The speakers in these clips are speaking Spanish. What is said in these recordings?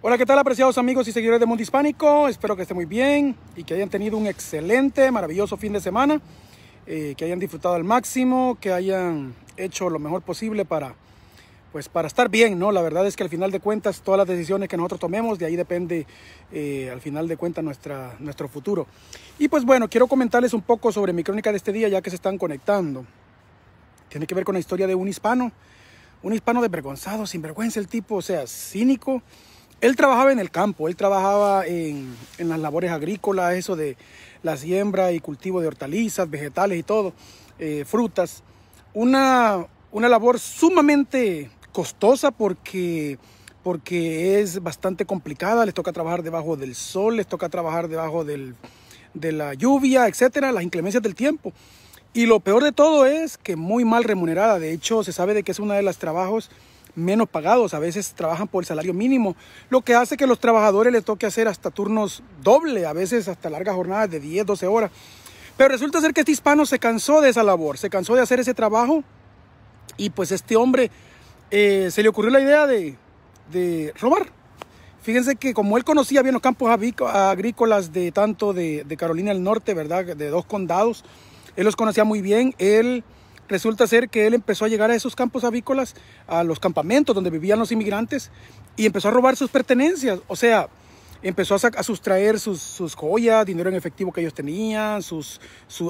Hola, ¿qué tal apreciados amigos y seguidores de Mundo Hispánico? Espero que estén muy bien y que hayan tenido un excelente, maravilloso fin de semana, eh, que hayan disfrutado al máximo, que hayan hecho lo mejor posible para, pues, para estar bien, ¿no? La verdad es que al final de cuentas todas las decisiones que nosotros tomemos, de ahí depende eh, al final de cuentas nuestra, nuestro futuro. Y pues bueno, quiero comentarles un poco sobre mi crónica de este día ya que se están conectando. Tiene que ver con la historia de un hispano, un hispano desvergonzado, sinvergüenza el tipo, o sea, cínico él trabajaba en el campo, él trabajaba en, las labores agrícolas, eso de la siembra y cultivo de hortalizas, vegetales y todo, eh, frutas. Una, una labor sumamente costosa porque, porque es bastante complicada, les toca trabajar debajo del sol, les toca trabajar debajo de la lluvia, etcétera, las inclemencias del tiempo. Y lo peor de todo es que muy mal remunerada, de hecho se sabe de que es una de las trabajos menos pagados, a veces trabajan por el salario mínimo, lo que hace que los trabajadores les toque hacer hasta turnos doble, a veces hasta largas jornadas de 10, 12 horas. Pero resulta ser que este hispano se cansó de esa labor, se cansó de hacer ese trabajo y pues este hombre eh, se le ocurrió la idea de, de, robar. Fíjense que como él conocía bien los campos agrícolas de tanto de, de Carolina del Norte, ¿verdad? De dos condados, él los conocía muy bien, él Resulta ser que él empezó a llegar a esos campos avícolas, a los campamentos donde vivían los inmigrantes, y empezó a robar sus pertenencias. O sea, empezó a, sustraer sus, joyas, dinero en efectivo que ellos tenían, sus,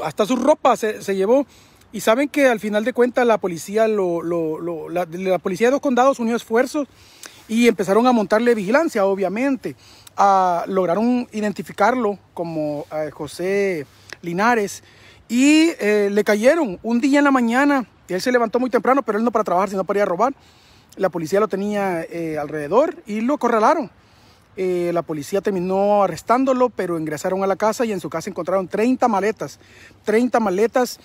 hasta sus ropas se, llevó. Y saben que al final de cuentas la policía, la, policía de dos condados unió esfuerzos y empezaron a montarle vigilancia, obviamente. lograron identificarlo como eh, José Linares y eh, le cayeron un día en la mañana. Él se levantó muy temprano, pero él no para trabajar, sino para ir a robar. La policía lo tenía eh, alrededor y lo acorralaron. Eh, la policía terminó arrestándolo, pero ingresaron a la casa y en su casa encontraron 30 maletas. 30 maletas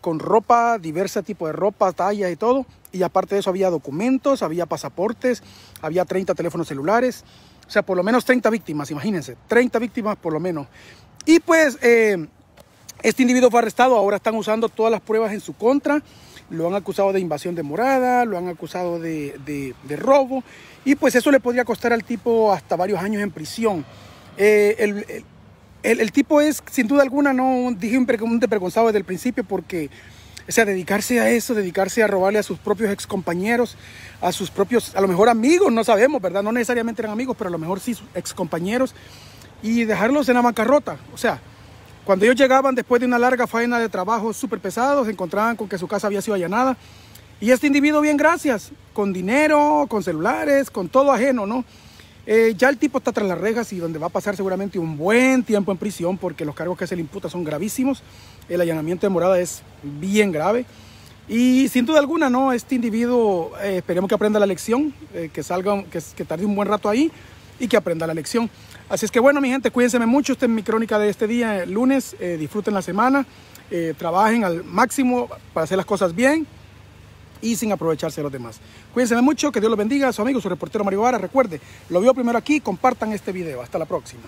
con ropa, diversa tipo de ropa, talla y todo. Y aparte de eso había documentos, había pasaportes, había 30 teléfonos celulares. O sea, por lo menos 30 víctimas, imagínense. 30 víctimas por lo menos. Y pues... Este individuo fue arrestado, ahora están usando todas las pruebas en su contra. Lo han acusado de invasión de morada, lo han acusado de, robo y pues eso le podría costar al tipo hasta varios años en prisión. Eh, el, tipo es, sin duda alguna, no dije un, un desde el principio porque, o sea, dedicarse a eso, dedicarse a robarle a sus propios excompañeros, a sus propios, a lo mejor amigos, no sabemos, ¿verdad? No necesariamente eran amigos, pero a lo mejor sí excompañeros y dejarlos en la bancarrota. O sea, cuando ellos llegaban después de una larga faena de trabajo súper pesado, se encontraban con que su casa había sido allanada. Y este individuo, bien gracias, con dinero, con celulares, con todo ajeno, ¿no? Eh, ya el tipo está tras las rejas y donde va a pasar seguramente un buen tiempo en prisión porque los cargos que se le imputa son gravísimos. El allanamiento de morada es bien grave. Y sin duda alguna, ¿no? Este individuo, eh, esperemos que aprenda la lección, eh, que salga, que, que tarde un buen rato ahí y que aprenda la lección. Así es que bueno, mi gente, cuídense mucho. Esta es mi crónica de este día, lunes. Eh, disfruten la semana, eh, trabajen al máximo para hacer las cosas bien y sin aprovecharse de los demás. Cuídense mucho, que Dios los bendiga. Su amigo, su reportero Mario Vara, recuerde, lo vio primero aquí, compartan este video. Hasta la próxima.